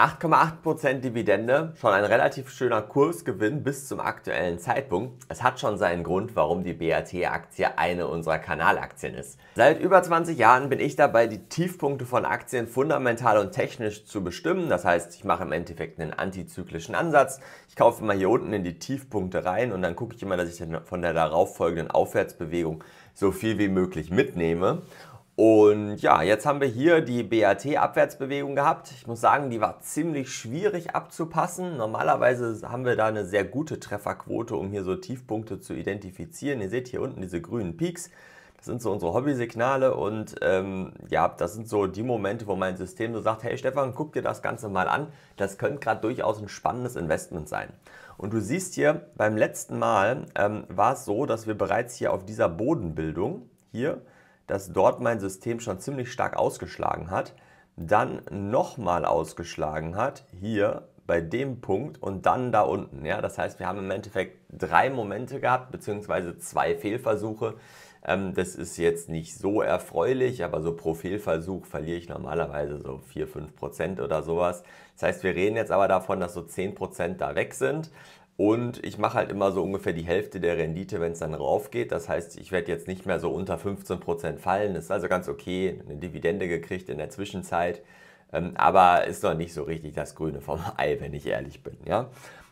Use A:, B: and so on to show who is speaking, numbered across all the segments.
A: 8,8% Dividende, schon ein relativ schöner Kursgewinn bis zum aktuellen Zeitpunkt. Es hat schon seinen Grund, warum die BAT-Aktie eine unserer Kanalaktien ist. Seit über 20 Jahren bin ich dabei, die Tiefpunkte von Aktien fundamental und technisch zu bestimmen. Das heißt, ich mache im Endeffekt einen antizyklischen Ansatz. Ich kaufe immer hier unten in die Tiefpunkte rein und dann gucke ich immer, dass ich von der darauffolgenden Aufwärtsbewegung so viel wie möglich mitnehme. Und ja, jetzt haben wir hier die BAT-Abwärtsbewegung gehabt. Ich muss sagen, die war ziemlich schwierig abzupassen. Normalerweise haben wir da eine sehr gute Trefferquote, um hier so Tiefpunkte zu identifizieren. Ihr seht hier unten diese grünen Peaks. Das sind so unsere Hobbysignale und ähm, ja, das sind so die Momente, wo mein System so sagt, hey Stefan, guck dir das Ganze mal an. Das könnte gerade durchaus ein spannendes Investment sein. Und du siehst hier, beim letzten Mal ähm, war es so, dass wir bereits hier auf dieser Bodenbildung hier dass dort mein System schon ziemlich stark ausgeschlagen hat, dann nochmal ausgeschlagen hat, hier bei dem Punkt und dann da unten. Ja? Das heißt, wir haben im Endeffekt drei Momente gehabt, beziehungsweise zwei Fehlversuche. Ähm, das ist jetzt nicht so erfreulich, aber so pro Fehlversuch verliere ich normalerweise so 4-5% oder sowas. Das heißt, wir reden jetzt aber davon, dass so 10% da weg sind. Und ich mache halt immer so ungefähr die Hälfte der Rendite, wenn es dann rauf geht. Das heißt, ich werde jetzt nicht mehr so unter 15% fallen. Das ist also ganz okay. Eine Dividende gekriegt in der Zwischenzeit. Ähm, aber ist noch nicht so richtig das Grüne vom Ei, wenn ich ehrlich bin. Ja?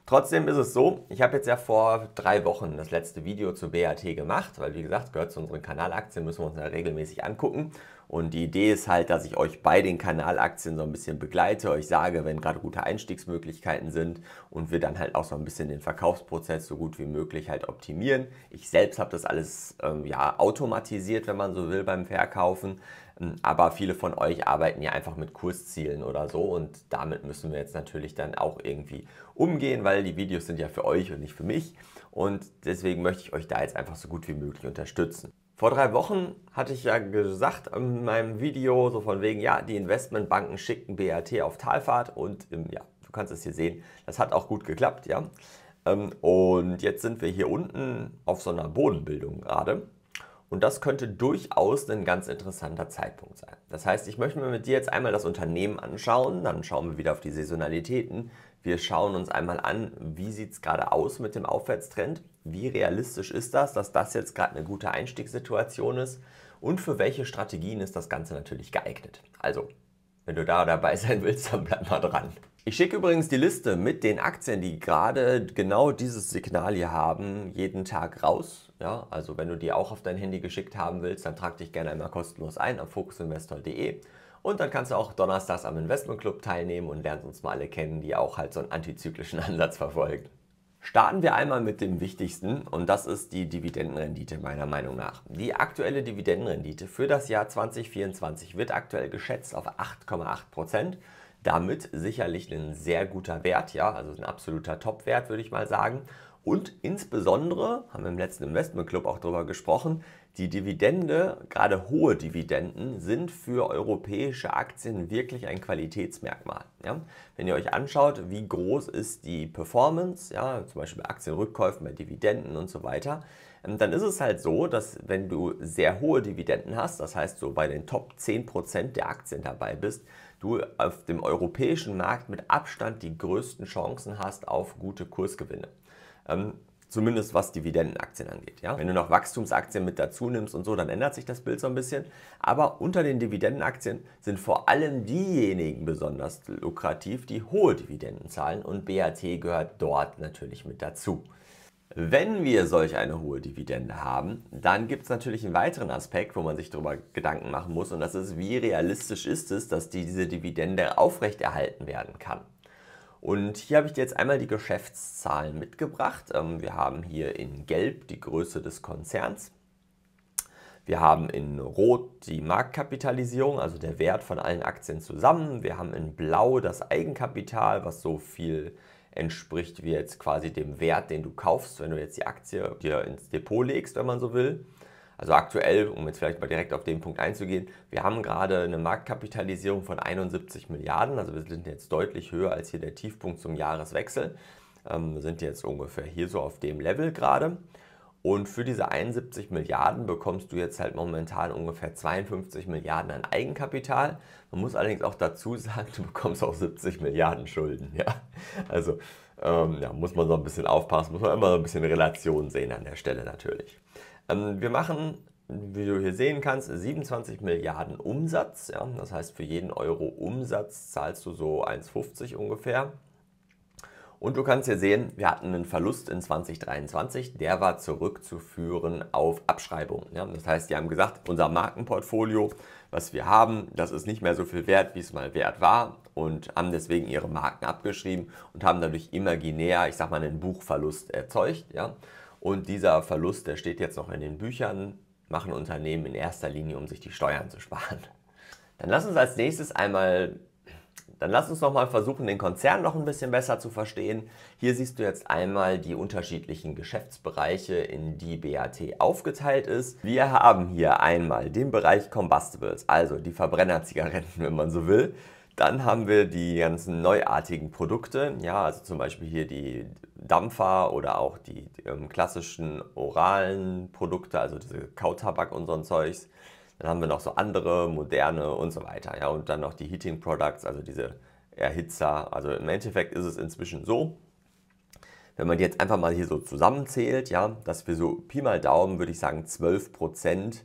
A: Trotzdem ist es so, ich habe jetzt ja vor drei Wochen das letzte Video zu BAT gemacht, weil wie gesagt, gehört zu unseren Kanalaktien, müssen wir uns ja regelmäßig angucken. Und die Idee ist halt, dass ich euch bei den Kanalaktien so ein bisschen begleite, euch sage, wenn gerade gute Einstiegsmöglichkeiten sind und wir dann halt auch so ein bisschen den Verkaufsprozess so gut wie möglich halt optimieren. Ich selbst habe das alles ähm, ja automatisiert, wenn man so will, beim Verkaufen. Ähm, aber viele von euch arbeiten ja einfach mit Kurszielen oder so und damit müssen wir jetzt natürlich dann auch irgendwie umgehen, weil die Videos sind ja für euch und nicht für mich. Und deswegen möchte ich euch da jetzt einfach so gut wie möglich unterstützen. Vor drei Wochen hatte ich ja gesagt in meinem Video, so von wegen, ja, die Investmentbanken schicken BRT auf Talfahrt und ähm, ja, du kannst es hier sehen, das hat auch gut geklappt, ja. Ähm, und jetzt sind wir hier unten auf so einer Bodenbildung gerade. Und das könnte durchaus ein ganz interessanter Zeitpunkt sein. Das heißt, ich möchte mir mit dir jetzt einmal das Unternehmen anschauen, dann schauen wir wieder auf die Saisonalitäten, wir schauen uns einmal an, wie sieht es gerade aus mit dem Aufwärtstrend, wie realistisch ist das, dass das jetzt gerade eine gute Einstiegssituation ist und für welche Strategien ist das Ganze natürlich geeignet. Also, wenn du da dabei sein willst, dann bleib mal dran. Ich schicke übrigens die Liste mit den Aktien, die gerade genau dieses Signal hier haben, jeden Tag raus. Ja, also wenn du die auch auf dein Handy geschickt haben willst, dann trag dich gerne einmal kostenlos ein auf fokusinvestor.de und dann kannst du auch donnerstags am Investment Club teilnehmen und lernst uns mal alle kennen, die auch halt so einen antizyklischen Ansatz verfolgen. Starten wir einmal mit dem Wichtigsten und das ist die Dividendenrendite meiner Meinung nach. Die aktuelle Dividendenrendite für das Jahr 2024 wird aktuell geschätzt auf 8,8%. Damit sicherlich ein sehr guter Wert, ja, also ein absoluter Top-Wert würde ich mal sagen. Und insbesondere, haben wir im letzten Investment Club auch darüber gesprochen, die Dividende, gerade hohe Dividenden, sind für europäische Aktien wirklich ein Qualitätsmerkmal. Ja? Wenn ihr euch anschaut, wie groß ist die Performance, ja, zum Beispiel bei Aktienrückkäufen, bei Dividenden und so weiter, ähm, dann ist es halt so, dass wenn du sehr hohe Dividenden hast, das heißt so bei den Top 10% der Aktien dabei bist, du auf dem europäischen Markt mit Abstand die größten Chancen hast auf gute Kursgewinne. Ähm, Zumindest was Dividendenaktien angeht. Ja? Wenn du noch Wachstumsaktien mit dazu nimmst und so, dann ändert sich das Bild so ein bisschen. Aber unter den Dividendenaktien sind vor allem diejenigen besonders lukrativ, die hohe Dividenden zahlen und BAT gehört dort natürlich mit dazu. Wenn wir solch eine hohe Dividende haben, dann gibt es natürlich einen weiteren Aspekt, wo man sich darüber Gedanken machen muss und das ist, wie realistisch ist es, dass diese Dividende aufrechterhalten werden kann. Und hier habe ich dir jetzt einmal die Geschäftszahlen mitgebracht. Ähm, wir haben hier in Gelb die Größe des Konzerns. Wir haben in Rot die Marktkapitalisierung, also der Wert von allen Aktien zusammen. Wir haben in Blau das Eigenkapital, was so viel entspricht wie jetzt quasi dem Wert, den du kaufst, wenn du jetzt die Aktie dir ins Depot legst, wenn man so will. Also aktuell, um jetzt vielleicht mal direkt auf den Punkt einzugehen, wir haben gerade eine Marktkapitalisierung von 71 Milliarden, also wir sind jetzt deutlich höher als hier der Tiefpunkt zum Jahreswechsel, ähm, sind jetzt ungefähr hier so auf dem Level gerade. Und für diese 71 Milliarden bekommst du jetzt halt momentan ungefähr 52 Milliarden an Eigenkapital. Man muss allerdings auch dazu sagen, du bekommst auch 70 Milliarden Schulden. Ja? Also ähm, ja, muss man so ein bisschen aufpassen, muss man immer so ein bisschen Relation sehen an der Stelle natürlich. Ähm, wir machen, wie du hier sehen kannst, 27 Milliarden Umsatz. Ja? Das heißt, für jeden Euro Umsatz zahlst du so 1,50 ungefähr. Und du kannst hier sehen, wir hatten einen Verlust in 2023, der war zurückzuführen auf Abschreibungen. Ja? Das heißt, die haben gesagt, unser Markenportfolio, was wir haben, das ist nicht mehr so viel wert, wie es mal wert war und haben deswegen ihre Marken abgeschrieben und haben dadurch imaginär, ich sag mal, einen Buchverlust erzeugt. Ja? Und dieser Verlust, der steht jetzt noch in den Büchern, machen Unternehmen in erster Linie, um sich die Steuern zu sparen. Dann lass uns als nächstes einmal, dann lass uns nochmal versuchen, den Konzern noch ein bisschen besser zu verstehen. Hier siehst du jetzt einmal die unterschiedlichen Geschäftsbereiche, in die BAT aufgeteilt ist. Wir haben hier einmal den Bereich Combustibles, also die Verbrennerzigaretten, wenn man so will. Dann haben wir die ganzen neuartigen Produkte, ja, also zum Beispiel hier die Dampfer oder auch die ähm, klassischen oralen Produkte, also diese Kautabak und so ein Zeugs. Dann haben wir noch so andere, moderne und so weiter. Ja, und dann noch die Heating Products, also diese Erhitzer. Also im Endeffekt ist es inzwischen so, wenn man jetzt einfach mal hier so zusammenzählt, ja, dass wir so Pi mal Daumen, würde ich sagen, 12 Prozent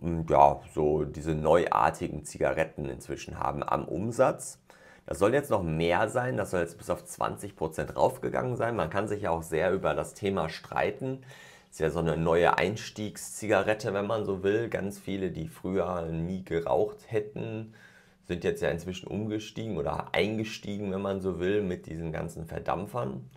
A: hm, ja, so diese neuartigen Zigaretten inzwischen haben am Umsatz. Das soll jetzt noch mehr sein, das soll jetzt bis auf 20% raufgegangen sein. Man kann sich ja auch sehr über das Thema streiten. Ist ja so eine neue Einstiegszigarette, wenn man so will. Ganz viele, die früher nie geraucht hätten, sind jetzt ja inzwischen umgestiegen oder eingestiegen, wenn man so will, mit diesen ganzen Verdampfern.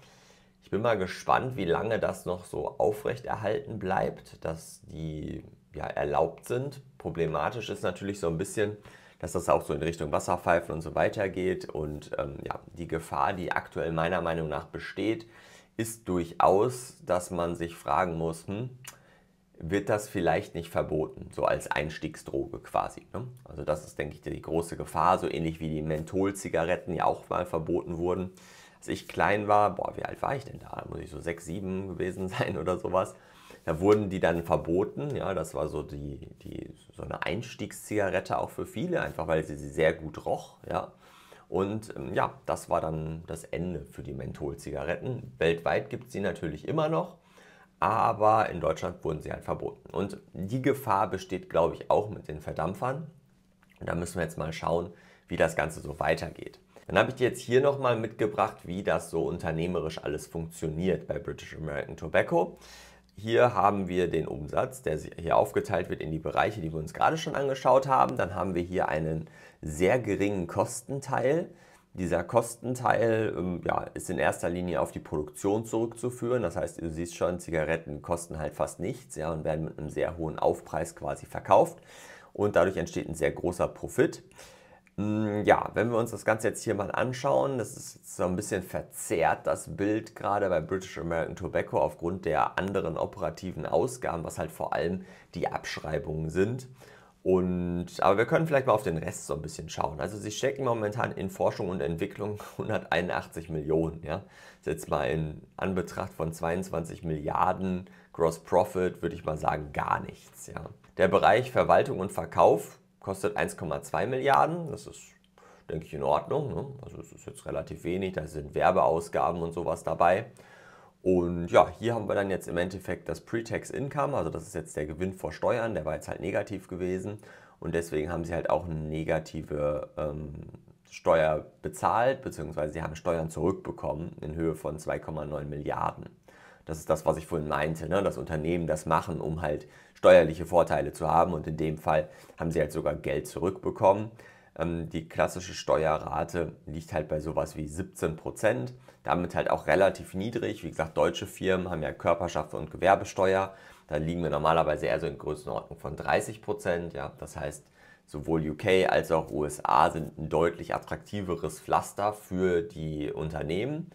A: Ich bin mal gespannt, wie lange das noch so aufrechterhalten bleibt, dass die ja, erlaubt sind. Problematisch ist natürlich so ein bisschen, dass das auch so in Richtung Wasserpfeifen und so weiter geht. Und ähm, ja, die Gefahr, die aktuell meiner Meinung nach besteht, ist durchaus, dass man sich fragen muss, hm, wird das vielleicht nicht verboten, so als Einstiegsdroge quasi. Ne? Also das ist, denke ich, die große Gefahr, so ähnlich wie die Menthol-Zigaretten ja auch mal verboten wurden. Als ich klein war, boah, wie alt war ich denn da? Da muss ich so sechs, sieben gewesen sein oder sowas. Da wurden die dann verboten. Ja, das war so die, die so eine Einstiegszigarette auch für viele, einfach weil sie, sie sehr gut roch. Ja. Und ähm, ja, das war dann das Ende für die Mentholzigaretten. Weltweit gibt es sie natürlich immer noch, aber in Deutschland wurden sie halt verboten. Und die Gefahr besteht, glaube ich, auch mit den Verdampfern. Und da müssen wir jetzt mal schauen, wie das Ganze so weitergeht. Dann habe ich dir jetzt hier nochmal mitgebracht, wie das so unternehmerisch alles funktioniert bei British American Tobacco. Hier haben wir den Umsatz, der hier aufgeteilt wird in die Bereiche, die wir uns gerade schon angeschaut haben. Dann haben wir hier einen sehr geringen Kostenteil. Dieser Kostenteil ähm, ja, ist in erster Linie auf die Produktion zurückzuführen. Das heißt, du siehst schon, Zigaretten kosten halt fast nichts ja, und werden mit einem sehr hohen Aufpreis quasi verkauft. Und dadurch entsteht ein sehr großer Profit. Hm, ja, wenn wir uns das Ganze jetzt hier mal anschauen, das ist jetzt so ein bisschen verzerrt, das Bild gerade bei British American Tobacco aufgrund der anderen operativen Ausgaben, was halt vor allem die Abschreibungen sind. Und, aber wir können vielleicht mal auf den Rest so ein bisschen schauen. Also sie stecken momentan in Forschung und Entwicklung 181 Millionen. Ja? jetzt mal in Anbetracht von 22 Milliarden Gross Profit, würde ich mal sagen, gar nichts. Ja? Der Bereich Verwaltung und Verkauf kostet 1,2 Milliarden. Das ist, denke ich, in Ordnung. Ne? Also es ist jetzt relativ wenig. Da sind Werbeausgaben und sowas dabei. Und ja, hier haben wir dann jetzt im Endeffekt das Pre-Tax Income, also das ist jetzt der Gewinn vor Steuern, der war jetzt halt negativ gewesen und deswegen haben sie halt auch eine negative ähm, Steuer bezahlt, beziehungsweise sie haben Steuern zurückbekommen in Höhe von 2,9 Milliarden. Das ist das, was ich vorhin meinte, ne? dass Unternehmen das machen, um halt steuerliche Vorteile zu haben und in dem Fall haben sie halt sogar Geld zurückbekommen. Ähm, die klassische Steuerrate liegt halt bei sowas wie 17 Prozent, damit halt auch relativ niedrig. Wie gesagt, deutsche Firmen haben ja Körperschaft und Gewerbesteuer, da liegen wir normalerweise eher so in Größenordnung von 30 Prozent. Ja, das heißt, sowohl UK als auch USA sind ein deutlich attraktiveres Pflaster für die Unternehmen.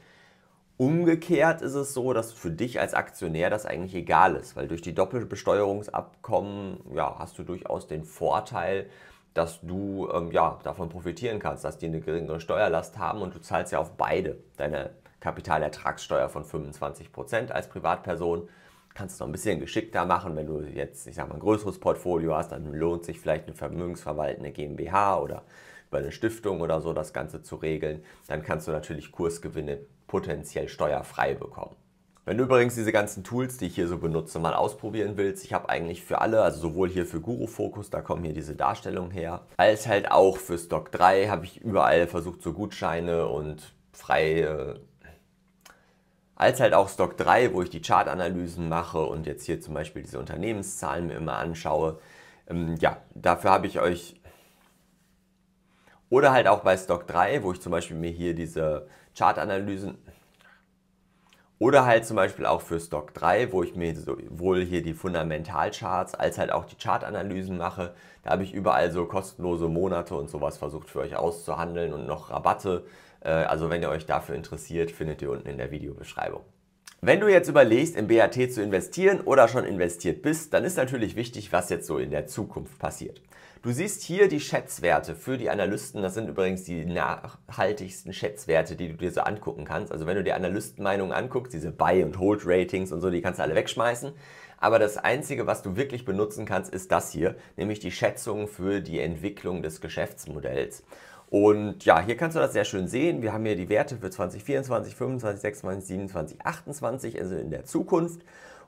A: Umgekehrt ist es so, dass für dich als Aktionär das eigentlich egal ist, weil durch die Doppelbesteuerungsabkommen ja, hast du durchaus den Vorteil, dass du ähm, ja, davon profitieren kannst, dass die eine geringere Steuerlast haben und du zahlst ja auf beide deine Kapitalertragssteuer von 25% als Privatperson. Kannst du noch ein bisschen geschickter machen, wenn du jetzt, ich sag mal, ein größeres Portfolio hast, dann lohnt sich vielleicht eine vermögensverwaltende GmbH oder über eine Stiftung oder so das Ganze zu regeln. Dann kannst du natürlich Kursgewinne potenziell steuerfrei bekommen. Wenn du übrigens diese ganzen Tools, die ich hier so benutze, mal ausprobieren willst, ich habe eigentlich für alle, also sowohl hier für Guru Focus, da kommen hier diese Darstellungen her, als halt auch für Stock 3 habe ich überall versucht, so Gutscheine und freie als halt auch Stock 3, wo ich die Chartanalysen mache und jetzt hier zum Beispiel diese Unternehmenszahlen mir immer anschaue. Ähm, ja, dafür habe ich euch oder halt auch bei Stock 3, wo ich zum Beispiel mir hier diese Chartanalysen oder halt zum Beispiel auch für Stock 3, wo ich mir sowohl hier die Fundamentalcharts als halt auch die Chartanalysen mache. Da habe ich überall so kostenlose Monate und sowas versucht für euch auszuhandeln und noch Rabatte. Äh, also wenn ihr euch dafür interessiert, findet ihr unten in der Videobeschreibung. Wenn du jetzt überlegst, in BAT zu investieren oder schon investiert bist, dann ist natürlich wichtig, was jetzt so in der Zukunft passiert. Du siehst hier die Schätzwerte für die Analysten. Das sind übrigens die nachhaltigsten Schätzwerte, die du dir so angucken kannst. Also wenn du dir Analystenmeinungen anguckst, diese Buy- und Hold-Ratings und so, die kannst du alle wegschmeißen. Aber das Einzige, was du wirklich benutzen kannst, ist das hier, nämlich die Schätzungen für die Entwicklung des Geschäftsmodells. Und ja, hier kannst du das sehr schön sehen. Wir haben hier die Werte für 2024, 2025, 2026, 2027, 2028, also in der Zukunft.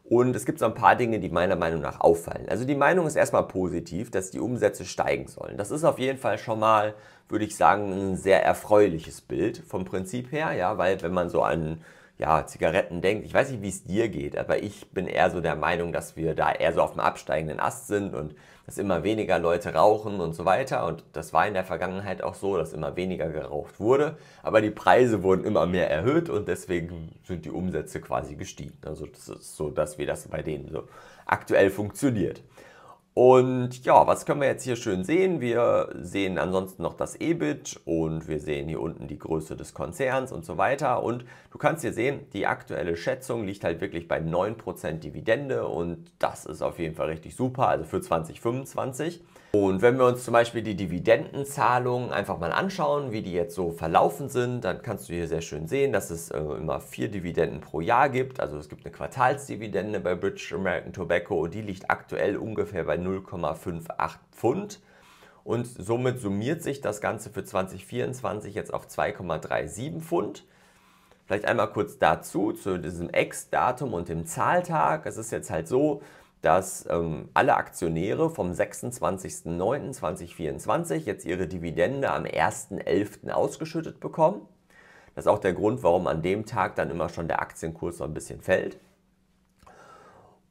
A: Und es gibt so ein paar Dinge, die meiner Meinung nach auffallen. Also die Meinung ist erstmal positiv, dass die Umsätze steigen sollen. Das ist auf jeden Fall schon mal, würde ich sagen, ein sehr erfreuliches Bild vom Prinzip her, ja, weil wenn man so an ja, Zigaretten denkt. Ich weiß nicht, wie es dir geht, aber ich bin eher so der Meinung, dass wir da eher so auf dem absteigenden Ast sind und dass immer weniger Leute rauchen und so weiter. Und das war in der Vergangenheit auch so, dass immer weniger geraucht wurde. Aber die Preise wurden immer mehr erhöht und deswegen sind die Umsätze quasi gestiegen. Also das ist so, dass wir das bei denen so aktuell funktioniert. Und ja, was können wir jetzt hier schön sehen? Wir sehen ansonsten noch das EBIT und wir sehen hier unten die Größe des Konzerns und so weiter. Und du kannst hier sehen, die aktuelle Schätzung liegt halt wirklich bei 9% Dividende und das ist auf jeden Fall richtig super, also für 2025. Und wenn wir uns zum Beispiel die Dividendenzahlungen einfach mal anschauen, wie die jetzt so verlaufen sind, dann kannst du hier sehr schön sehen, dass es äh, immer vier Dividenden pro Jahr gibt. Also es gibt eine Quartalsdividende bei British American Tobacco und die liegt aktuell ungefähr bei 0,58 Pfund. Und somit summiert sich das Ganze für 2024 jetzt auf 2,37 Pfund. Vielleicht einmal kurz dazu, zu diesem Ex-Datum und dem Zahltag. Es ist jetzt halt so, dass ähm, alle Aktionäre vom 26.09.2024 jetzt ihre Dividende am 1.11. ausgeschüttet bekommen. Das ist auch der Grund, warum an dem Tag dann immer schon der Aktienkurs so ein bisschen fällt.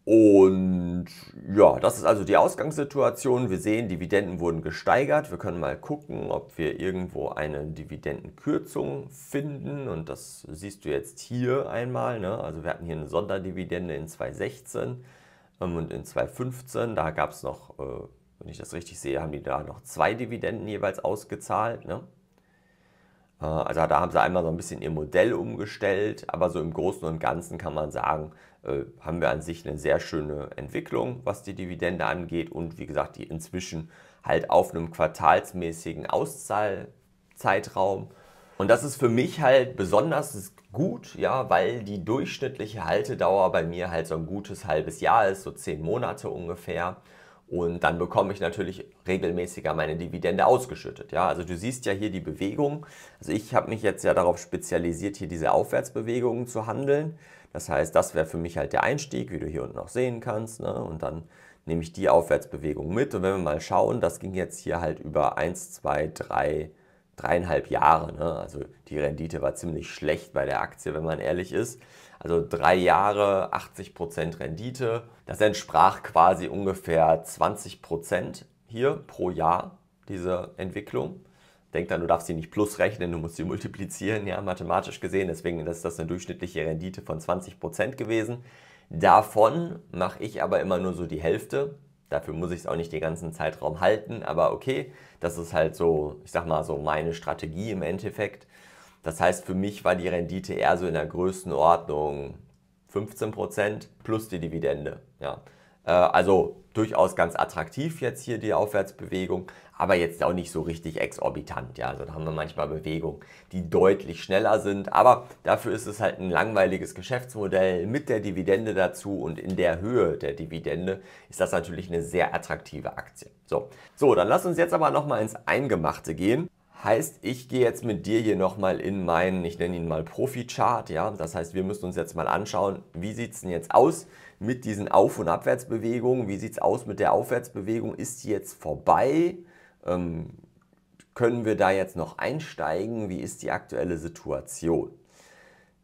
A: Und ja, das ist also die Ausgangssituation. Wir sehen, Dividenden wurden gesteigert. Wir können mal gucken, ob wir irgendwo eine Dividendenkürzung finden. Und das siehst du jetzt hier einmal. Ne? Also wir hatten hier eine Sonderdividende in 2016. Ähm, und in 2015, da gab es noch, äh, wenn ich das richtig sehe, haben die da noch zwei Dividenden jeweils ausgezahlt. Ne? Äh, also da haben sie einmal so ein bisschen ihr Modell umgestellt, aber so im Großen und Ganzen kann man sagen, äh, haben wir an sich eine sehr schöne Entwicklung, was die Dividende angeht und wie gesagt, die inzwischen halt auf einem quartalsmäßigen Auszahlzeitraum und das ist für mich halt besonders gut, ja, weil die durchschnittliche Haltedauer bei mir halt so ein gutes halbes Jahr ist, so zehn Monate ungefähr. Und dann bekomme ich natürlich regelmäßiger meine Dividende ausgeschüttet. Ja, also du siehst ja hier die Bewegung. Also ich habe mich jetzt ja darauf spezialisiert, hier diese Aufwärtsbewegungen zu handeln. Das heißt, das wäre für mich halt der Einstieg, wie du hier unten auch sehen kannst. Ne? Und dann nehme ich die Aufwärtsbewegung mit. Und wenn wir mal schauen, das ging jetzt hier halt über 1, 2, 3, dreieinhalb Jahre. Ne? Also die Rendite war ziemlich schlecht bei der Aktie, wenn man ehrlich ist. Also drei Jahre, 80% Rendite. Das entsprach quasi ungefähr 20% hier pro Jahr, diese Entwicklung. Denk dann, du darfst sie nicht plus rechnen, du musst sie multiplizieren, ja, mathematisch gesehen. Deswegen ist das eine durchschnittliche Rendite von 20% gewesen. Davon mache ich aber immer nur so die Hälfte. Dafür muss ich es auch nicht den ganzen Zeitraum halten, aber okay, das ist halt so, ich sag mal, so meine Strategie im Endeffekt. Das heißt, für mich war die Rendite eher so in der Größenordnung 15% plus die Dividende. Ja. Äh, also durchaus ganz attraktiv jetzt hier die Aufwärtsbewegung, aber jetzt auch nicht so richtig exorbitant. Ja, also da haben wir manchmal Bewegungen, die deutlich schneller sind, aber dafür ist es halt ein langweiliges Geschäftsmodell mit der Dividende dazu und in der Höhe der Dividende ist das natürlich eine sehr attraktive Aktie. So, so dann lass uns jetzt aber nochmal ins Eingemachte gehen. Heißt, ich gehe jetzt mit dir hier nochmal in meinen, ich nenne ihn mal Profi-Chart, ja. Das heißt, wir müssen uns jetzt mal anschauen, wie sieht es denn jetzt aus? mit diesen Auf- und Abwärtsbewegungen. Wie sieht es aus mit der Aufwärtsbewegung? Ist die jetzt vorbei? Ähm, können wir da jetzt noch einsteigen? Wie ist die aktuelle Situation?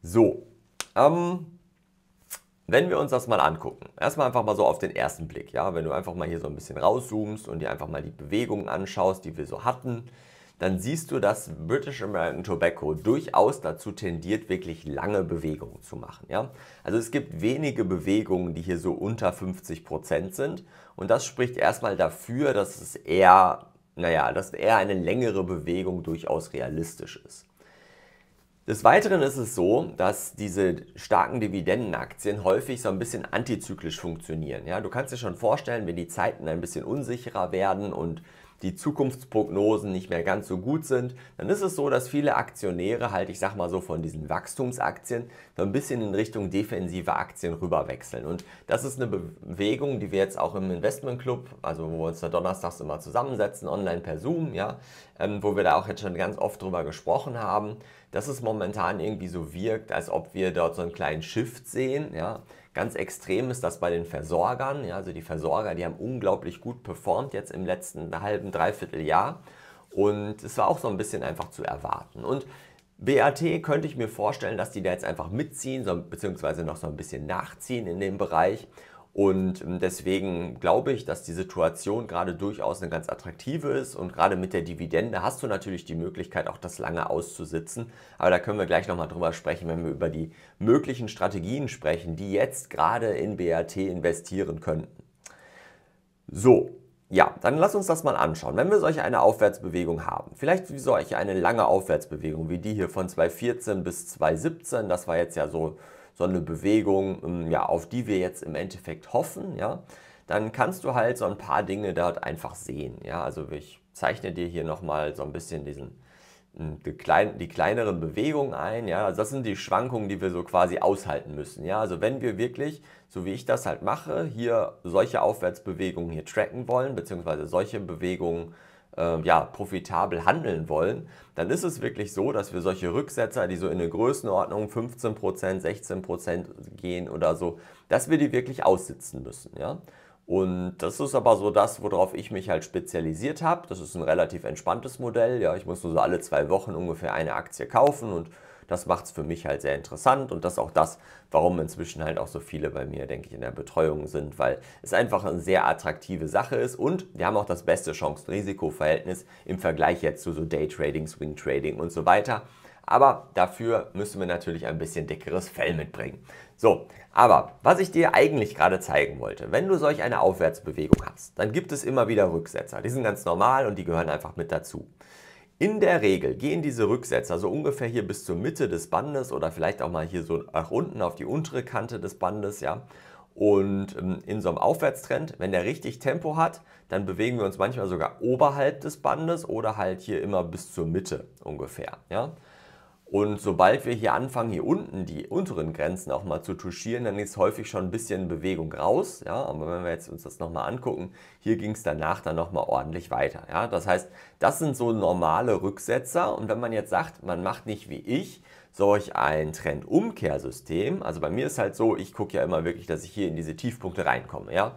A: So, ähm, wenn wir uns das mal angucken, erstmal einfach mal so auf den ersten Blick, ja, wenn du einfach mal hier so ein bisschen rauszoomst und dir einfach mal die Bewegungen anschaust, die wir so hatten, dann siehst du, dass British American Tobacco durchaus dazu tendiert, wirklich lange Bewegungen zu machen. Ja? Also es gibt wenige Bewegungen, die hier so unter 50% Prozent sind. Und das spricht erstmal dafür, dass es eher, naja, dass eher eine längere Bewegung durchaus realistisch ist. Des Weiteren ist es so, dass diese starken Dividendenaktien häufig so ein bisschen antizyklisch funktionieren. Ja? Du kannst dir schon vorstellen, wenn die Zeiten ein bisschen unsicherer werden und die Zukunftsprognosen nicht mehr ganz so gut sind, dann ist es so, dass viele Aktionäre halt, ich sag mal so, von diesen Wachstumsaktien so ein bisschen in Richtung defensive Aktien rüberwechseln. Und das ist eine Bewegung, die wir jetzt auch im Investmentclub, also wo wir uns da donnerstags immer zusammensetzen, online per Zoom, ja, ähm, wo wir da auch jetzt schon ganz oft drüber gesprochen haben, dass es momentan irgendwie so wirkt, als ob wir dort so einen kleinen Shift sehen, ja, Ganz extrem ist das bei den Versorgern. Ja, also die Versorger, die haben unglaublich gut performt jetzt im letzten halben, dreiviertel Jahr. Und es war auch so ein bisschen einfach zu erwarten. Und BAT könnte ich mir vorstellen, dass die da jetzt einfach mitziehen, so, beziehungsweise noch so ein bisschen nachziehen in dem Bereich. Und ähm, deswegen glaube ich, dass die Situation gerade durchaus eine ganz attraktive ist. Und gerade mit der Dividende hast du natürlich die Möglichkeit, auch das lange auszusitzen. Aber da können wir gleich nochmal drüber sprechen, wenn wir über die möglichen Strategien sprechen, die jetzt gerade in BAT investieren könnten. So, ja, dann lass uns das mal anschauen. Wenn wir solch eine Aufwärtsbewegung haben, vielleicht wie solch eine lange Aufwärtsbewegung wie die hier von 2014 bis 2017, das war jetzt ja so so eine Bewegung, ähm, ja, auf die wir jetzt im Endeffekt hoffen, ja, dann kannst du halt so ein paar Dinge dort einfach sehen. Ja, also ich zeichne dir hier nochmal so ein bisschen diesen, hm, die, klein, die kleineren Bewegungen ein. Ja, also das sind die Schwankungen, die wir so quasi aushalten müssen. Ja, also wenn wir wirklich, so wie ich das halt mache, hier solche Aufwärtsbewegungen hier tracken wollen, beziehungsweise solche Bewegungen äh, ja, profitabel handeln wollen, dann ist es wirklich so, dass wir solche Rücksetzer, die so in eine Größenordnung 15%, 16% gehen oder so, dass wir die wirklich aussitzen müssen. Ja? Und das ist aber so das, worauf ich mich halt spezialisiert habe. Das ist ein relativ entspanntes Modell. Ja, ich muss nur so alle zwei Wochen ungefähr eine Aktie kaufen und das macht es für mich halt sehr interessant und das ist auch das, warum inzwischen halt auch so viele bei mir, denke ich, in der Betreuung sind, weil es einfach eine sehr attraktive Sache ist und wir haben auch das beste Chancen-Risiko-Verhältnis im Vergleich jetzt zu so Daytrading, Swing-Trading und so weiter. Aber dafür müssen wir natürlich ein bisschen dickeres Fell mitbringen. So, aber was ich dir eigentlich gerade zeigen wollte, wenn du solch eine Aufwärtsbewegung hast, dann gibt es immer wieder Rücksetzer. Die sind ganz normal und die gehören einfach mit dazu. In der Regel gehen diese Rücksätze, also ungefähr hier bis zur Mitte des Bandes oder vielleicht auch mal hier so nach unten auf die untere Kante des Bandes, ja. Und ähm, in so einem Aufwärtstrend, wenn der richtig Tempo hat, dann bewegen wir uns manchmal sogar oberhalb des Bandes oder halt hier immer bis zur Mitte ungefähr, ja. Und sobald wir hier anfangen, hier unten die unteren Grenzen auch mal zu touchieren, dann ist häufig schon ein bisschen Bewegung raus. Ja? Aber wenn wir jetzt uns das nochmal angucken, hier ging es danach dann nochmal ordentlich weiter. Ja? Das heißt, das sind so normale Rücksetzer. Und wenn man jetzt sagt, man macht nicht wie ich, solch ein Trendumkehrsystem, also bei mir ist halt so, ich gucke ja immer wirklich, dass ich hier in diese Tiefpunkte reinkomme. Ja?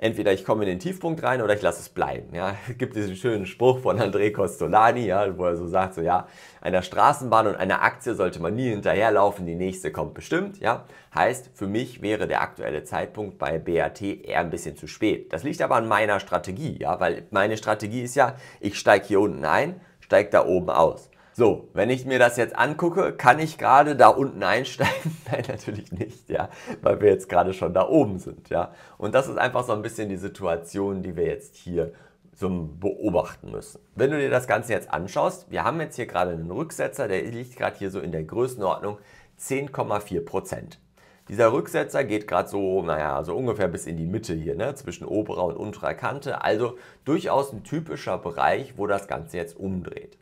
A: entweder ich komme in den Tiefpunkt rein oder ich lasse es bleiben. Ja, es gibt diesen schönen Spruch von André Costolani, ja, wo er so sagt, so ja, einer Straßenbahn und einer Aktie sollte man nie hinterherlaufen, die nächste kommt bestimmt. Ja, heißt, für mich wäre der aktuelle Zeitpunkt bei BAT eher ein bisschen zu spät. Das liegt aber an meiner Strategie, ja, weil meine Strategie ist ja, ich steige hier unten ein, steige da oben aus. So, wenn ich mir das jetzt angucke, kann ich gerade da unten einsteigen? Nein, natürlich nicht, ja, weil wir jetzt gerade schon da oben sind, ja. Und das ist einfach so ein bisschen die Situation, die wir jetzt hier so beobachten müssen. Wenn du dir das Ganze jetzt anschaust, wir haben jetzt hier gerade einen Rücksetzer, der liegt gerade hier so in der Größenordnung 10,4 Prozent. Dieser Rücksetzer geht gerade so, naja, so ungefähr bis in die Mitte hier, ne? zwischen oberer und unterer Kante. Also durchaus ein typischer Bereich, wo das Ganze jetzt umdreht.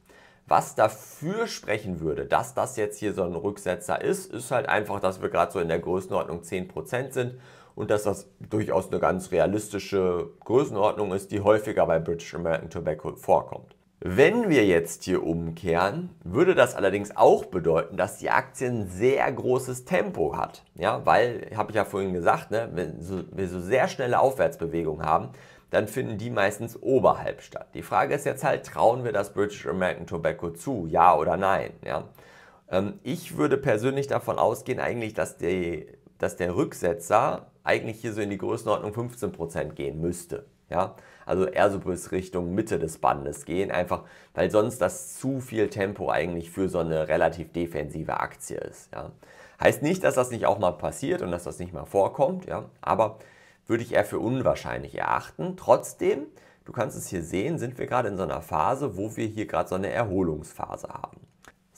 A: Was dafür sprechen würde, dass das jetzt hier so ein Rücksetzer ist, ist halt einfach, dass wir gerade so in der Größenordnung 10% sind und dass das durchaus eine ganz realistische Größenordnung ist, die häufiger bei British American Tobacco vorkommt. Wenn wir jetzt hier umkehren, würde das allerdings auch bedeuten, dass die Aktie ein sehr großes Tempo hat. Ja, weil, habe ich ja vorhin gesagt, ne, wenn wir so sehr schnelle Aufwärtsbewegungen haben, dann finden die meistens oberhalb statt. Die Frage ist jetzt halt, trauen wir das British American Tobacco zu, ja oder nein? Ja? Ähm, ich würde persönlich davon ausgehen, eigentlich, dass, die, dass der Rücksetzer eigentlich hier so in die Größenordnung 15% gehen müsste. Ja? Also eher so bis Richtung Mitte des Bandes gehen, einfach weil sonst das zu viel Tempo eigentlich für so eine relativ defensive Aktie ist. Ja? Heißt nicht, dass das nicht auch mal passiert und dass das nicht mal vorkommt, ja? aber würde ich eher für unwahrscheinlich erachten. Trotzdem, du kannst es hier sehen, sind wir gerade in so einer Phase, wo wir hier gerade so eine Erholungsphase haben.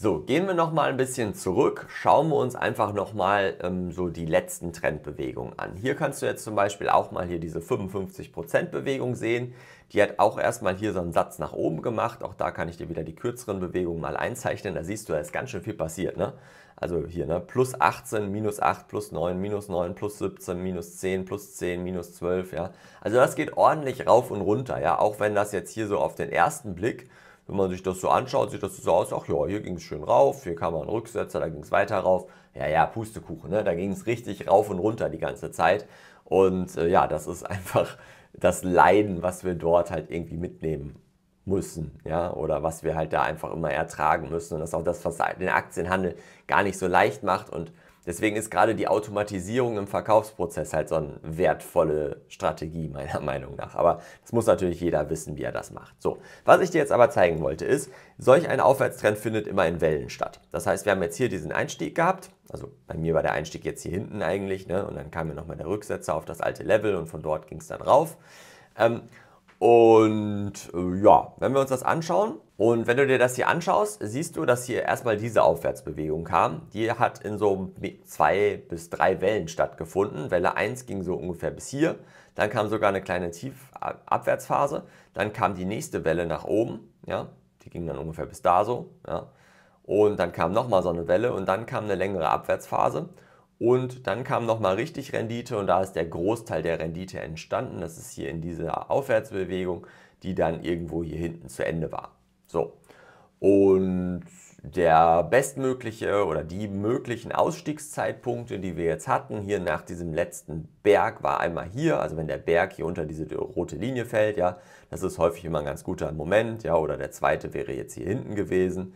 A: So, gehen wir nochmal ein bisschen zurück, schauen wir uns einfach nochmal ähm, so die letzten Trendbewegungen an. Hier kannst du jetzt zum Beispiel auch mal hier diese 55% Bewegung sehen. Die hat auch erstmal hier so einen Satz nach oben gemacht. Auch da kann ich dir wieder die kürzeren Bewegungen mal einzeichnen. Da siehst du, da ist ganz schön viel passiert. Ne? Also hier, ne? plus 18, minus 8, plus 9, minus 9, plus 17, minus 10, plus 10, minus 12. Ja? Also das geht ordentlich rauf und runter. Ja? Auch wenn das jetzt hier so auf den ersten Blick wenn man sich das so anschaut, sieht das so aus, ach ja, hier ging es schön rauf, hier kam ein Rücksetzer, da ging es weiter rauf. Ja, ja, Pustekuchen, ne? da ging es richtig rauf und runter die ganze Zeit. Und äh, ja, das ist einfach das Leiden, was wir dort halt irgendwie mitnehmen müssen, ja, oder was wir halt da einfach immer ertragen müssen. Und das ist auch das, was den Aktienhandel gar nicht so leicht macht. Und Deswegen ist gerade die Automatisierung im Verkaufsprozess halt so eine wertvolle Strategie meiner Meinung nach. Aber das muss natürlich jeder wissen, wie er das macht. So, was ich dir jetzt aber zeigen wollte ist, solch ein Aufwärtstrend findet immer in Wellen statt. Das heißt, wir haben jetzt hier diesen Einstieg gehabt. Also bei mir war der Einstieg jetzt hier hinten eigentlich. Ne? Und dann kam mir nochmal der Rücksetzer auf das alte Level und von dort ging es dann rauf. Ähm, und äh, ja, wenn wir uns das anschauen, und wenn du dir das hier anschaust, siehst du, dass hier erstmal diese Aufwärtsbewegung kam. Die hat in so zwei bis drei Wellen stattgefunden. Welle 1 ging so ungefähr bis hier. Dann kam sogar eine kleine Tiefabwärtsphase. Dann kam die nächste Welle nach oben. Ja, die ging dann ungefähr bis da so. Ja. Und dann kam nochmal so eine Welle und dann kam eine längere Abwärtsphase. Und dann kam nochmal richtig Rendite und da ist der Großteil der Rendite entstanden. Das ist hier in dieser Aufwärtsbewegung, die dann irgendwo hier hinten zu Ende war. So. Und der bestmögliche oder die möglichen Ausstiegszeitpunkte, die wir jetzt hatten, hier nach diesem letzten Berg war einmal hier, also wenn der Berg hier unter diese rote Linie fällt, ja, das ist häufig immer ein ganz guter Moment, ja, oder der zweite wäre jetzt hier hinten gewesen.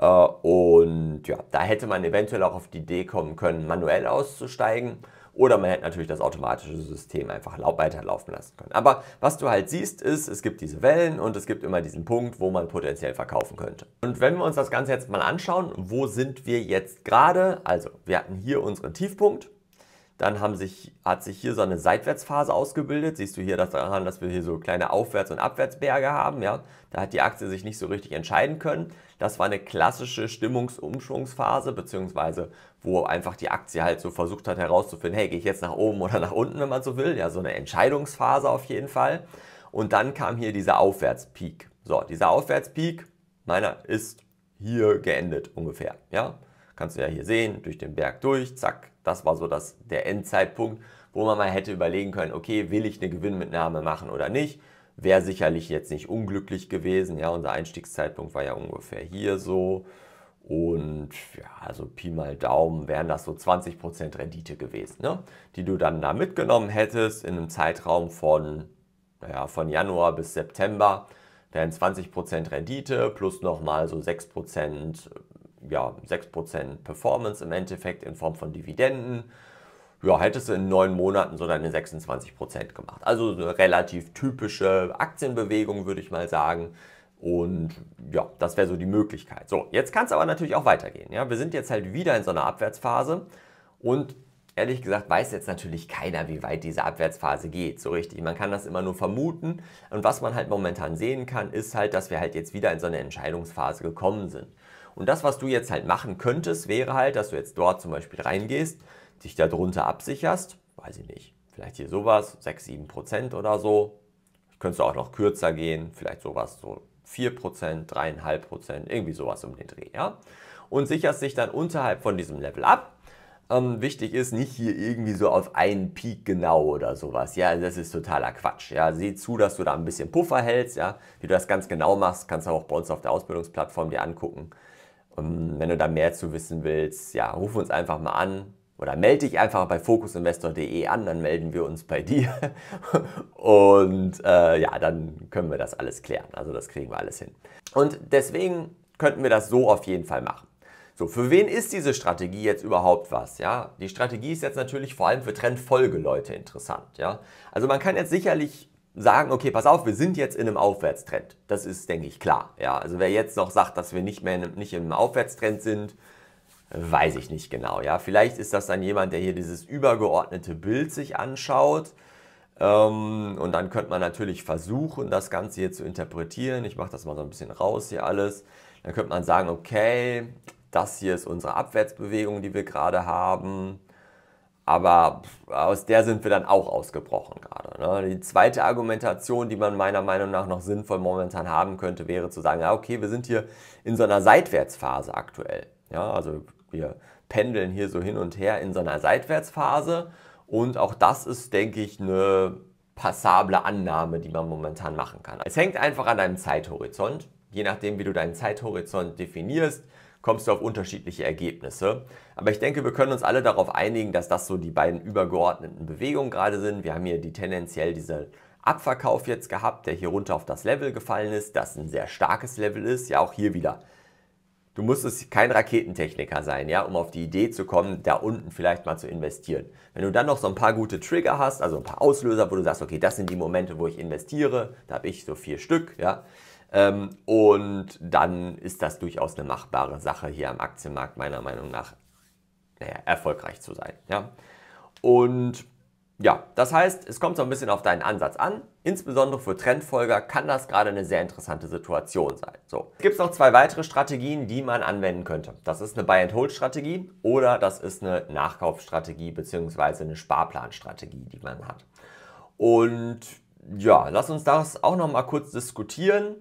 A: Äh, und ja, da hätte man eventuell auch auf die Idee kommen können, manuell auszusteigen. Oder man hätte natürlich das automatische System einfach weiterlaufen lassen können. Aber was du halt siehst, ist, es gibt diese Wellen und es gibt immer diesen Punkt, wo man potenziell verkaufen könnte. Und wenn wir uns das Ganze jetzt mal anschauen, wo sind wir jetzt gerade? Also, wir hatten hier unseren Tiefpunkt. Dann haben sich, hat sich hier so eine Seitwärtsphase ausgebildet. Siehst du hier das daran, dass wir hier so kleine Aufwärts- und Abwärtsberge haben. Ja? Da hat die Aktie sich nicht so richtig entscheiden können. Das war eine klassische Stimmungsumschwungsphase, beziehungsweise wo einfach die Aktie halt so versucht hat herauszufinden, hey, gehe ich jetzt nach oben oder nach unten, wenn man so will. Ja, so eine Entscheidungsphase auf jeden Fall. Und dann kam hier dieser Aufwärtspeak. So, dieser Aufwärtspeak meiner ist hier geendet ungefähr. Ja? Kannst du ja hier sehen, durch den Berg durch, zack. Das war so das, der Endzeitpunkt, wo man mal hätte überlegen können, okay, will ich eine Gewinnmitnahme machen oder nicht. Wäre sicherlich jetzt nicht unglücklich gewesen. Ja, unser Einstiegszeitpunkt war ja ungefähr hier so. Und ja, also Pi mal Daumen wären das so 20% Rendite gewesen, ne? die du dann da mitgenommen hättest in einem Zeitraum von, naja, von Januar bis September. Wären 20% Rendite plus nochmal so 6% ja, 6% Performance im Endeffekt in Form von Dividenden. Ja, hättest du in neun Monaten so deine 26% gemacht. Also eine relativ typische Aktienbewegung, würde ich mal sagen. Und ja, das wäre so die Möglichkeit. So, jetzt kann es aber natürlich auch weitergehen. Ja? Wir sind jetzt halt wieder in so einer Abwärtsphase und ehrlich gesagt weiß jetzt natürlich keiner, wie weit diese Abwärtsphase geht. So richtig. Man kann das immer nur vermuten. Und was man halt momentan sehen kann, ist halt, dass wir halt jetzt wieder in so eine Entscheidungsphase gekommen sind. Und das, was du jetzt halt machen könntest, wäre halt, dass du jetzt dort zum Beispiel reingehst, dich darunter absicherst, weiß ich nicht, vielleicht hier sowas, 6, 7 Prozent oder so. Könntest du auch noch kürzer gehen, vielleicht sowas, so 4 Prozent, 3,5 Prozent, irgendwie sowas um den Dreh, ja. Und sicherst dich dann unterhalb von diesem Level ab. Ähm, wichtig ist nicht hier irgendwie so auf einen Peak genau oder sowas. Ja, das ist totaler Quatsch. Ja, sieh zu, dass du da ein bisschen Puffer hältst. Ja, wie du das ganz genau machst, kannst du auch bei uns auf der Ausbildungsplattform dir angucken. Wenn du da mehr zu wissen willst, ja, ruf uns einfach mal an oder melde dich einfach bei fokusinvestor.de an, dann melden wir uns bei dir und äh, ja, dann können wir das alles klären. Also das kriegen wir alles hin. Und deswegen könnten wir das so auf jeden Fall machen. So, für wen ist diese Strategie jetzt überhaupt was? Ja, die Strategie ist jetzt natürlich vor allem für Trendfolgeleute interessant. Ja, also man kann jetzt sicherlich sagen, okay, pass auf, wir sind jetzt in einem Aufwärtstrend. Das ist, denke ich, klar. Ja, also wer jetzt noch sagt, dass wir nicht mehr in, nicht in einem Aufwärtstrend sind, weiß ich nicht genau. Ja, vielleicht ist das dann jemand, der hier dieses übergeordnete Bild sich anschaut. Ähm, und dann könnte man natürlich versuchen, das Ganze hier zu interpretieren. Ich mache das mal so ein bisschen raus hier alles. Dann könnte man sagen, okay, das hier ist unsere Abwärtsbewegung, die wir gerade haben. Aber aus der sind wir dann auch ausgebrochen gerade. Ne? Die zweite Argumentation, die man meiner Meinung nach noch sinnvoll momentan haben könnte, wäre zu sagen, ja, okay, wir sind hier in so einer Seitwärtsphase aktuell. Ja, also wir pendeln hier so hin und her in so einer Seitwärtsphase. Und auch das ist, denke ich, eine passable Annahme, die man momentan machen kann. Es hängt einfach an deinem Zeithorizont. Je nachdem, wie du deinen Zeithorizont definierst, kommst du auf unterschiedliche Ergebnisse. Aber ich denke, wir können uns alle darauf einigen, dass das so die beiden übergeordneten Bewegungen gerade sind. Wir haben hier die tendenziell diese Abverkauf jetzt gehabt, der hier runter auf das Level gefallen ist, das ein sehr starkes Level ist. Ja, auch hier wieder. Du musstest kein Raketentechniker sein, ja, um auf die Idee zu kommen, da unten vielleicht mal zu investieren. Wenn du dann noch so ein paar gute Trigger hast, also ein paar Auslöser, wo du sagst, okay, das sind die Momente, wo ich investiere, da habe ich so vier Stück, ja, ähm, und dann ist das durchaus eine machbare Sache, hier am Aktienmarkt meiner Meinung nach naja, erfolgreich zu sein. Ja? Und ja, das heißt, es kommt so ein bisschen auf deinen Ansatz an. Insbesondere für Trendfolger kann das gerade eine sehr interessante Situation sein. So, gibt es noch zwei weitere Strategien, die man anwenden könnte. Das ist eine Buy-and-Hold-Strategie oder das ist eine Nachkaufstrategie bzw. eine Sparplanstrategie, die man hat. Und ja, lass uns das auch noch mal kurz diskutieren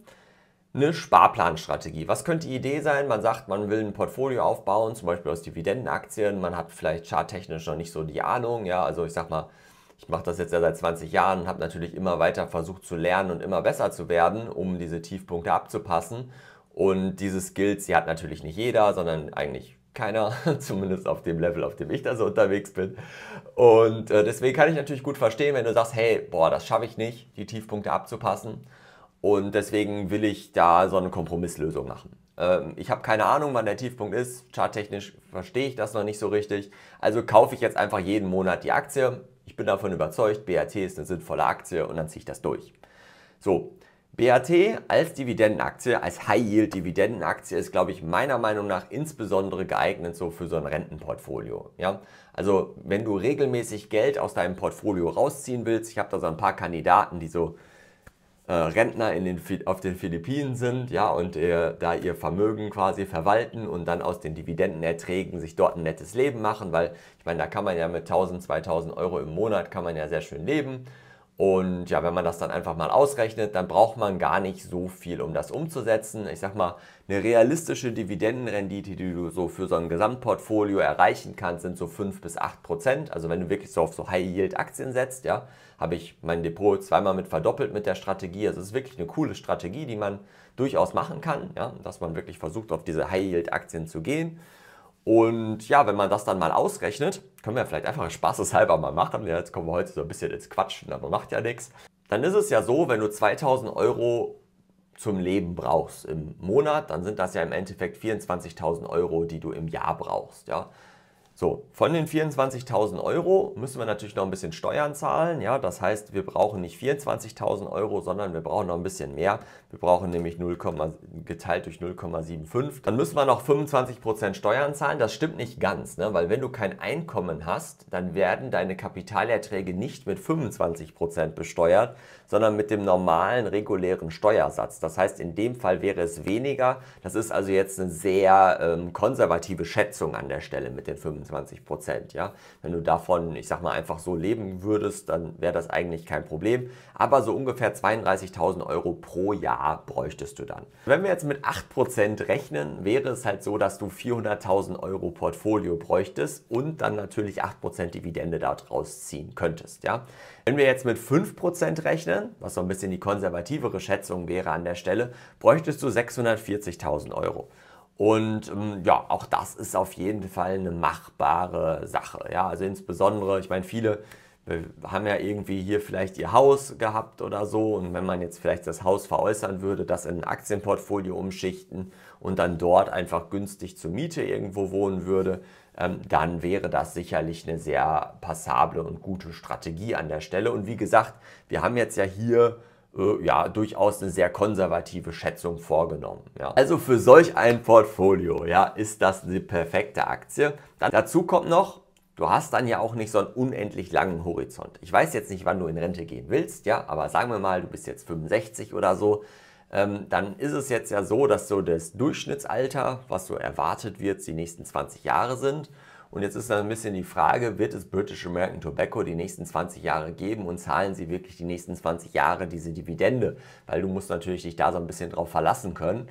A: eine Sparplanstrategie. Was könnte die Idee sein? Man sagt, man will ein Portfolio aufbauen, zum Beispiel aus Dividendenaktien. Man hat vielleicht charttechnisch noch nicht so die Ahnung. Ja, also ich sag mal, ich mache das jetzt ja seit 20 Jahren und habe natürlich immer weiter versucht zu lernen und immer besser zu werden, um diese Tiefpunkte abzupassen. Und diese Skills, die hat natürlich nicht jeder, sondern eigentlich keiner, zumindest auf dem Level, auf dem ich da so unterwegs bin. Und äh, deswegen kann ich natürlich gut verstehen, wenn du sagst, hey, boah, das schaffe ich nicht, die Tiefpunkte abzupassen. Und deswegen will ich da so eine Kompromisslösung machen. Ähm, ich habe keine Ahnung, wann der Tiefpunkt ist. Charttechnisch verstehe ich das noch nicht so richtig. Also kaufe ich jetzt einfach jeden Monat die Aktie. Ich bin davon überzeugt, BAT ist eine sinnvolle Aktie und dann ziehe ich das durch. So, BAT als Dividendenaktie, als High-Yield-Dividendenaktie ist, glaube ich, meiner Meinung nach insbesondere geeignet so für so ein Rentenportfolio. Ja? Also wenn du regelmäßig Geld aus deinem Portfolio rausziehen willst, ich habe da so ein paar Kandidaten, die so äh, Rentner in den, auf den Philippinen sind, ja, und äh, da ihr Vermögen quasi verwalten und dann aus den Dividendenerträgen sich dort ein nettes Leben machen, weil ich meine, da kann man ja mit 1000, 2000 Euro im Monat kann man ja sehr schön leben. Und ja, wenn man das dann einfach mal ausrechnet, dann braucht man gar nicht so viel, um das umzusetzen. Ich sag mal, eine realistische Dividendenrendite, die du so für so ein Gesamtportfolio erreichen kannst, sind so 5 bis 8 Prozent. Also wenn du wirklich so auf so High-Yield-Aktien setzt, ja, habe ich mein Depot zweimal mit verdoppelt mit der Strategie. Also es ist wirklich eine coole Strategie, die man durchaus machen kann, ja, dass man wirklich versucht, auf diese High-Yield-Aktien zu gehen. Und ja, wenn man das dann mal ausrechnet, können wir vielleicht einfach spaßeshalber mal machen. Ja, jetzt kommen wir heute so ein bisschen ins Quatschen, aber macht ja nichts. Dann ist es ja so, wenn du 2000 Euro zum Leben brauchst im Monat, dann sind das ja im Endeffekt 24.000 Euro, die du im Jahr brauchst. Ja? So, von den 24.000 Euro müssen wir natürlich noch ein bisschen Steuern zahlen. Ja? Das heißt, wir brauchen nicht 24.000 Euro, sondern wir brauchen noch ein bisschen mehr. Wir brauchen nämlich 0, geteilt durch 0,75. Dann müssen wir noch 25% Steuern zahlen. Das stimmt nicht ganz, ne? weil wenn du kein Einkommen hast, dann werden deine Kapitalerträge nicht mit 25% besteuert, sondern mit dem normalen, regulären Steuersatz. Das heißt, in dem Fall wäre es weniger. Das ist also jetzt eine sehr ähm, konservative Schätzung an der Stelle mit den 25%. Ja? Wenn du davon, ich sag mal, einfach so leben würdest, dann wäre das eigentlich kein Problem. Aber so ungefähr 32.000 Euro pro Jahr Jahr bräuchtest du dann. Wenn wir jetzt mit 8% rechnen, wäre es halt so, dass du 400.000 Euro Portfolio bräuchtest und dann natürlich 8% Dividende daraus ziehen könntest. Ja? Wenn wir jetzt mit 5% rechnen, was so ein bisschen die konservativere Schätzung wäre an der Stelle, bräuchtest du 640.000 Euro. Und ähm, ja, auch das ist auf jeden Fall eine machbare Sache. Ja? Also insbesondere, ich meine, viele äh, haben ja irgendwie hier vielleicht ihr Haus gehabt oder so. Und wenn man jetzt vielleicht das Haus veräußern würde, das in ein Aktienportfolio umschichten und dann dort einfach günstig zur Miete irgendwo wohnen würde, ähm, dann wäre das sicherlich eine sehr passable und gute Strategie an der Stelle. Und wie gesagt, wir haben jetzt ja hier äh, ja, durchaus eine sehr konservative Schätzung vorgenommen. Ja. Also für solch ein Portfolio ja, ist das die perfekte Aktie. Dann, dazu kommt noch, Du hast dann ja auch nicht so einen unendlich langen Horizont. Ich weiß jetzt nicht, wann du in Rente gehen willst, ja, aber sagen wir mal, du bist jetzt 65 oder so, ähm, dann ist es jetzt ja so, dass so das Durchschnittsalter, was so erwartet wird, die nächsten 20 Jahre sind. Und jetzt ist dann ein bisschen die Frage, wird es British American Tobacco die nächsten 20 Jahre geben und zahlen sie wirklich die nächsten 20 Jahre diese Dividende? Weil du musst natürlich dich da so ein bisschen drauf verlassen können.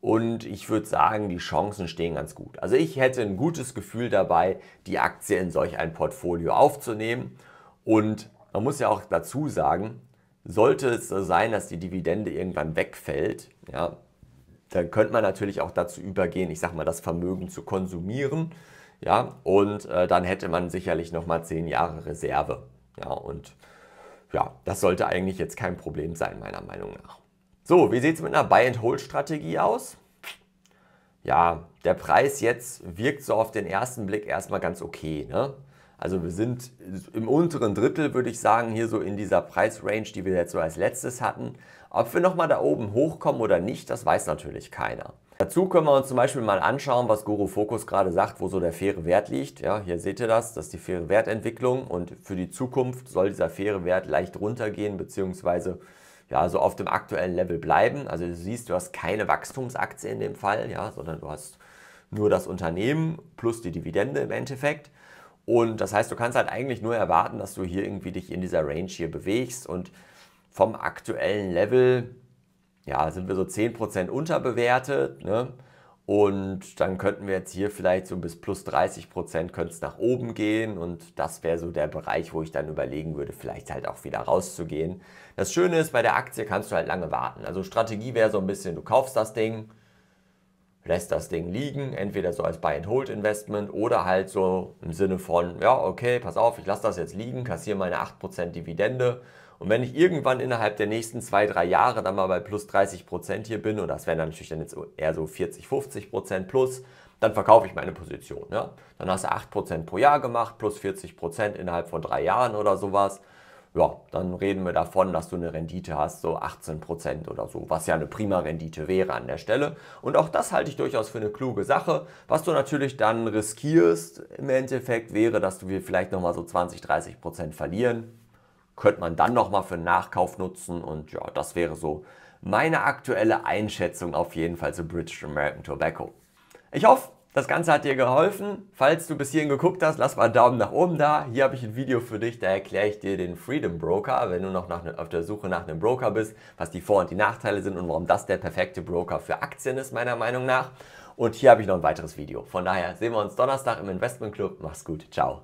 A: Und ich würde sagen, die Chancen stehen ganz gut. Also ich hätte ein gutes Gefühl dabei, die Aktie in solch ein Portfolio aufzunehmen. Und man muss ja auch dazu sagen, sollte es so sein, dass die Dividende irgendwann wegfällt, ja, dann könnte man natürlich auch dazu übergehen, ich sag mal, das Vermögen zu konsumieren. Ja, und äh, dann hätte man sicherlich nochmal zehn Jahre Reserve. Ja, und ja, das sollte eigentlich jetzt kein Problem sein, meiner Meinung nach. So, wie sieht es mit einer Buy-and-Hold-Strategie aus? Ja, der Preis jetzt wirkt so auf den ersten Blick erstmal ganz okay. Ne? Also wir sind im unteren Drittel, würde ich sagen, hier so in dieser Preisrange, die wir jetzt so als letztes hatten. Ob wir nochmal da oben hochkommen oder nicht, das weiß natürlich keiner. Dazu können wir uns zum Beispiel mal anschauen, was Guru Focus gerade sagt, wo so der faire Wert liegt. Ja, hier seht ihr das, das ist die faire Wertentwicklung und für die Zukunft soll dieser faire Wert leicht runtergehen, beziehungsweise ja, so auf dem aktuellen Level bleiben. Also du siehst, du hast keine Wachstumsaktie in dem Fall, ja, sondern du hast nur das Unternehmen plus die Dividende im Endeffekt. Und das heißt, du kannst halt eigentlich nur erwarten, dass du hier irgendwie dich in dieser Range hier bewegst und vom aktuellen Level, ja, sind wir so 10% unterbewertet, ne? Und dann könnten wir jetzt hier vielleicht so bis plus 30 Prozent könnte es nach oben gehen. Und das wäre so der Bereich, wo ich dann überlegen würde, vielleicht halt auch wieder rauszugehen. Das Schöne ist, bei der Aktie kannst du halt lange warten. Also Strategie wäre so ein bisschen, du kaufst das Ding, lässt das Ding liegen, entweder so als Buy-and-Hold-Investment oder halt so im Sinne von, ja, okay, pass auf, ich lasse das jetzt liegen, kassiere meine 8% Dividende und wenn ich irgendwann innerhalb der nächsten zwei, drei Jahre dann mal bei plus 30 Prozent hier bin, und das wären dann natürlich dann jetzt eher so 40, 50 Prozent plus, dann verkaufe ich meine Position. Ja? Ne? Dann hast du 8 Prozent pro Jahr gemacht, plus 40 Prozent innerhalb von drei Jahren oder sowas. Ja, dann reden wir davon, dass du eine Rendite hast, so 18 Prozent oder so, was ja eine prima Rendite wäre an der Stelle. Und auch das halte ich durchaus für eine kluge Sache. Was du natürlich dann riskierst im Endeffekt wäre, dass du vielleicht nochmal so 20, 30 Prozent verlieren könnte man dann nochmal für einen Nachkauf nutzen. Und ja, das wäre so meine aktuelle Einschätzung auf jeden Fall zu British American Tobacco. Ich hoffe, das Ganze hat dir geholfen. Falls du bis hierhin geguckt hast, lass mal einen Daumen nach oben da. Hier habe ich ein Video für dich, da erkläre ich dir den Freedom Broker, wenn du noch nach, ne, auf der Suche nach einem Broker bist, was die Vor- und die Nachteile sind und warum das der perfekte Broker für Aktien ist, meiner Meinung nach. Und hier habe ich noch ein weiteres Video. Von daher sehen wir uns Donnerstag im Investment Club. Mach's gut. Ciao.